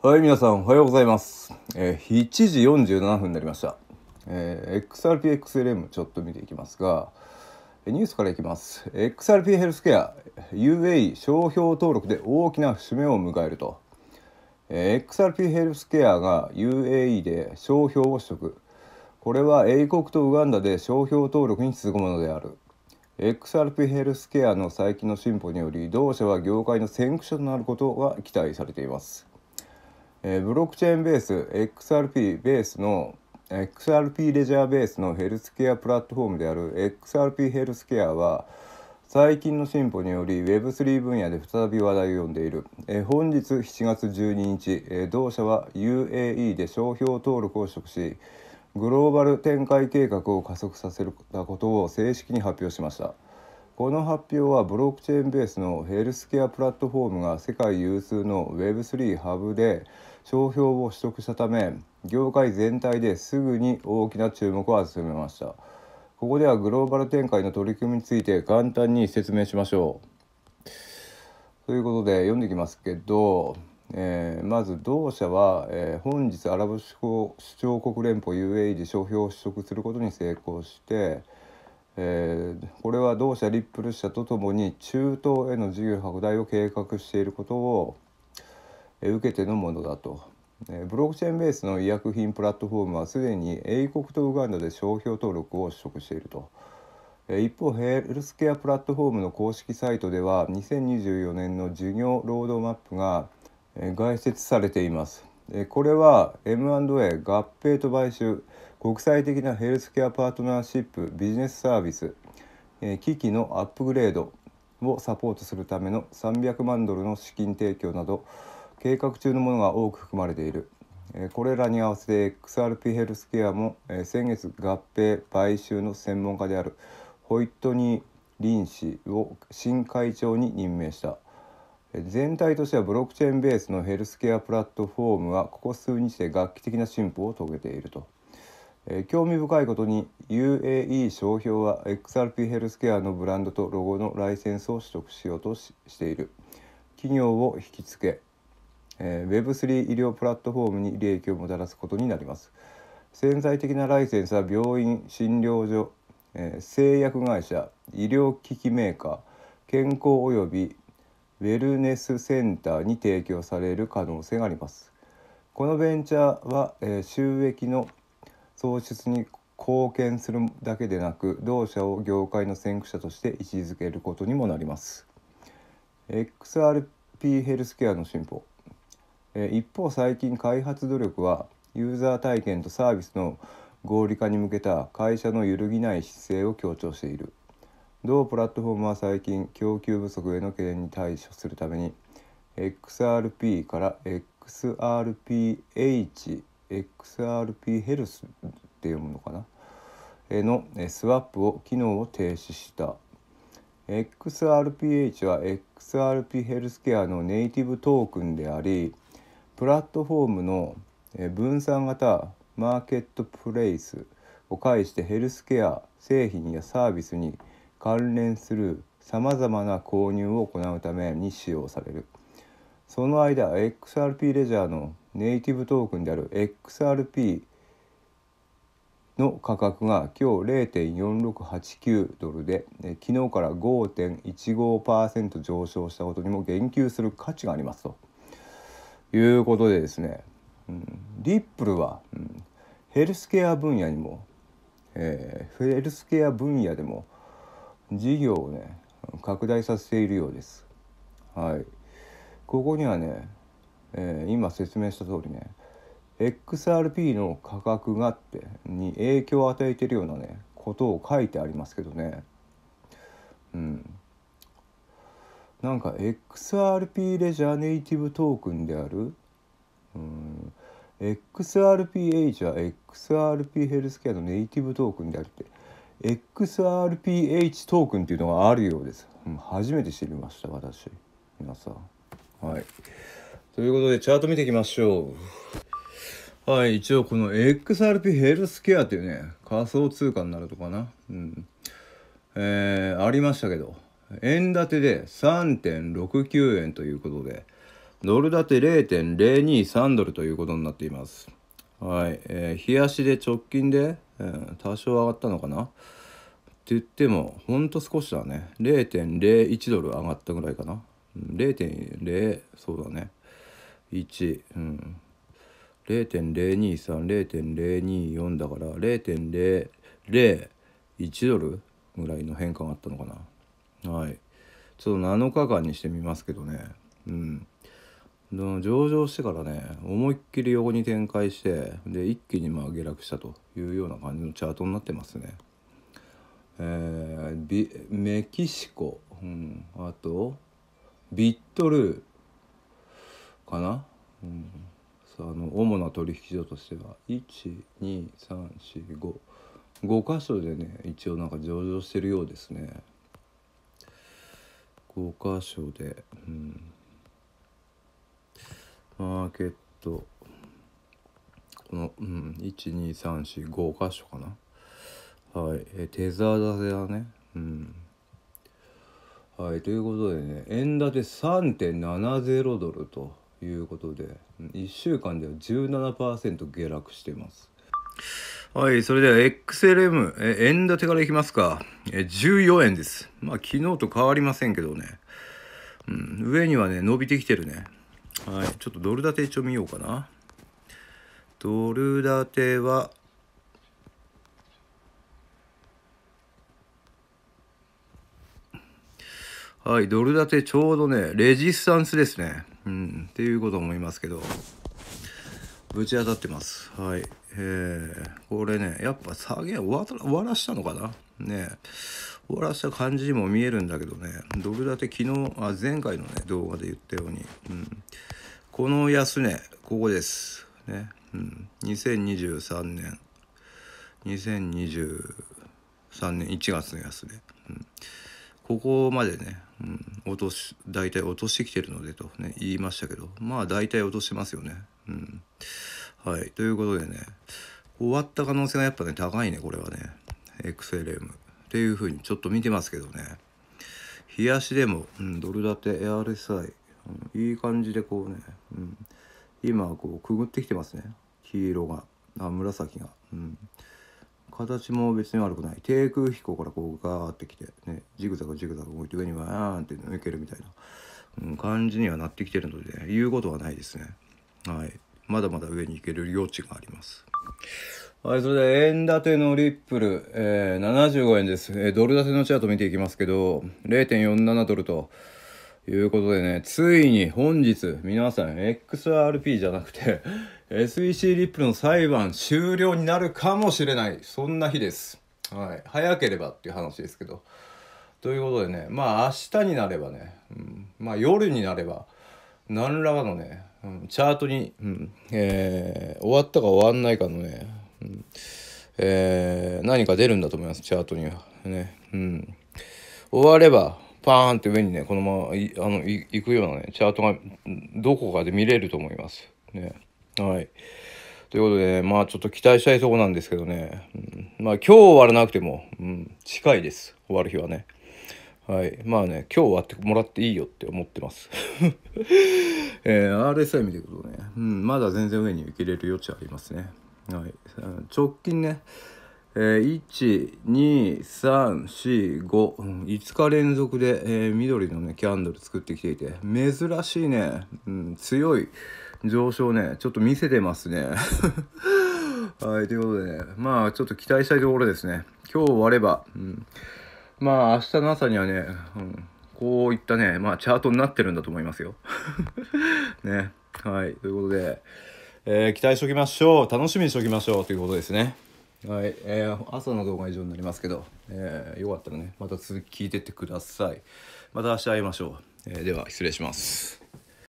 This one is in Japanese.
はい、皆さんおはようございます。えー、1時47分になりました。えー、XRPXLM ちょっと見ていきますが、ニュースからいきます。XRP ヘルスケア、UAE 商標登録で大きな節目を迎えると。えー、XRP ヘルスケアが UAE で商標を取得。これは英国とウガンダで商標登録に続くものである。XRP ヘルスケアの最近の進歩により、同社は業界の先駆者となることが期待されています。えー、ブロックチェーンベース XRP ベースの XRP レジャーベースのヘルスケアプラットフォームである XRP ヘルスケアは最近の進歩により Web3 分野で再び話題を呼んでいる、えー、本日7月12日、えー、同社は UAE で商標登録を取得しグローバル展開計画を加速させたことを正式に発表しました。この発表はブロックチェーンベースのヘルスケアプラットフォームが世界有数の Web3 ハブで商標を取得したため業界全体ですぐに大きな注目を集めましたここではグローバル展開の取り組みについて簡単に説明しましょうということで読んでいきますけどえー、まず同社は、えー、本日アラブ首長国連邦 UAE で商標を取得することに成功して、えー、これは同社リップル社とともに中東への事業拡大を計画していることを、え受けてのものだと、えー、ブロックチェーンベースの医薬品プラットフォームはすでに英国とウガンダで商標登録を取得していると、え一方ヘルスケアプラットフォームの公式サイトでは2024年の事業ロードマップが、え外説されています、えこれは M&A 合併と買収国際的なヘルスケアパートナーシップビジネスサービス、え機器のアップグレードをサポートするための300万ドルの資金提供など計画中のものが多く含まれているこれらに合わせて XRP ヘルスケアも先月合併買収の専門家であるホイットニー・リン氏を新会長に任命した全体としてはブロックチェーンベースのヘルスケアプラットフォームはここ数日で画期的な進歩を遂げているとえー、興味深いことに UAE 商標は XRP ヘルスケアのブランドとロゴのライセンスを取得しようとしている企業を引きつけ、えー、Web3 医療プラットフォームに利益をもたらすことになります潜在的なライセンスは病院診療所、えー、製薬会社医療機器メーカー健康及びウェルネスセンターに提供される可能性がありますこのベンチャーは、えー、収益の創出に貢献するだけでなく同社を業界の先駆者として位置づけることにもなります XRP ヘルスケアの進歩一方最近開発努力はユーザー体験とサービスの合理化に向けた会社の揺るぎない姿勢を強調している同プラットフォームは最近供給不足への懸念に対処するために XRP から XRPH XRP ヘルスっていうものかなのスワップを機能を停止した XRPH は XRP ヘルスケアのネイティブトークンでありプラットフォームの分散型マーケットプレイスを介してヘルスケア製品やサービスに関連するさまざまな購入を行うために使用されるその間 XRP レジャーのネイティブトークンである XRP の価格が今日0.4689ドルで昨日から5.15%上昇したことにも言及する価値がありますということでですね、うん、リップルは、うん、ヘルスケア分野にも、えー、ヘルスケア分野でも事業をね拡大させているようです。はい、ここにはねえー、今説明した通りね XRP の価格がってに影響を与えてるようなねことを書いてありますけどねうんなんか XRP レジャーネイティブトークンである、うん、XRPH は XRP ヘルスケアのネイティブトークンであるって XRPH トークンっていうのがあるようです、うん、初めて知りました私皆さんはい。ということで、チャート見ていきましょう。はい、一応この XRP ヘルスケアっていうね、仮想通貨になるとかな。うん。えー、ありましたけど、円建てで3.69円ということで、ドル建て0.023ドルということになっています。はい、えー、日足で直近で、えー、多少上がったのかなって言っても、ほんと少しだね。0.01ドル上がったぐらいかな。0.0、そうだね。1うん0.0230.024だから0.001ドルぐらいの変化があったのかなはいちょっと7日間にしてみますけどねうん上場してからね思いっきり横に展開してで一気にまあ下落したというような感じのチャートになってますね。えー、メキシコ、うん、あとビットルかな、うん、あの主な取引所としては12345 5箇所でね一応なんか上場してるようですね5箇所で、うん、マーケットこの、うん、12345箇所かなはいえテザー建だねうんはいということでね円建て3.70ドルと。いうことで1週間では17%下落していますはいそれでは XLM え円建てからいきますかえ14円ですまあ昨日と変わりませんけどね、うん、上にはね伸びてきてるねはいちょっとドル建て一応見ようかなドル建てははい、ドル建てちょうどね、レジスタンスですね。うん、っていうこと思いますけど、ぶち当たってます。はい。えー、これね、やっぱ下げ終わ終わらしたのかなね終わらした感じにも見えるんだけどね、ドル建て昨日、あ、前回のね、動画で言ったように、うん、この安値、ここです。ね、うん、2023年、2023年1月の安値。うんここまでね、うん、落とし大体落としてきてるのでと、ね、言いましたけどまあ大体落としてますよね。うん、はいということでね終わった可能性がやっぱね高いねこれはね XLM っていうふうにちょっと見てますけどね冷やしでも、うん、ドル建て r s i うん、いい感じでこうね、うん、今こうくぐってきてますね黄色があ紫が。うん形も別に悪くない低空飛行からこうガーってきてねジグザグジグザグ動いて上にわーンって抜けるみたいな、うん、感じにはなってきてるので、ね、言うことはないですねはいまだまだ上に行ける余地がありますはいそれで円建てのリップル、えー、75円です、えー、ドル建てのチャート見ていきますけど0.47ドルということでね、ついに本日、皆さん XRP じゃなくて SEC リップの裁判終了になるかもしれない。そんな日です。はい。早ければっていう話ですけど。ということでね、まあ明日になればね、うん、まあ夜になれば、何らかのね、うん、チャートに、うんえー、終わったか終わんないかのね、うんえー、何か出るんだと思います、チャートには。ねうん、終われば、バーンって上にねこのままいあのいいくようなねチャートがどこかで見れると思います。ね、はいということで、ね、まあちょっと期待したいとこなんですけどね、うん、まあ今日終わらなくても、うん、近いです終わる日はね。はい、まあね今日終わってもらっていいよって思ってます。えー、RSI 見ていくとね、うん、まだ全然上に行けれる余地ありますね。はい、直近ねえー、12345 5日連続で、えー、緑のねキャンドル作ってきていて珍しいね、うん、強い上昇ねちょっと見せてますね はいということでねまあちょっと期待したいところですね今日終われば、うん、まあ明日の朝にはね、うん、こういったねまあチャートになってるんだと思いますよ ねはいということで、えー、期待しておきましょう楽しみにしておきましょうということですねはい、えー、朝の動画以上になりますけど、えー、よかったらねまた続き聞いてってくださいまた明日会いましょう、えー、では失礼します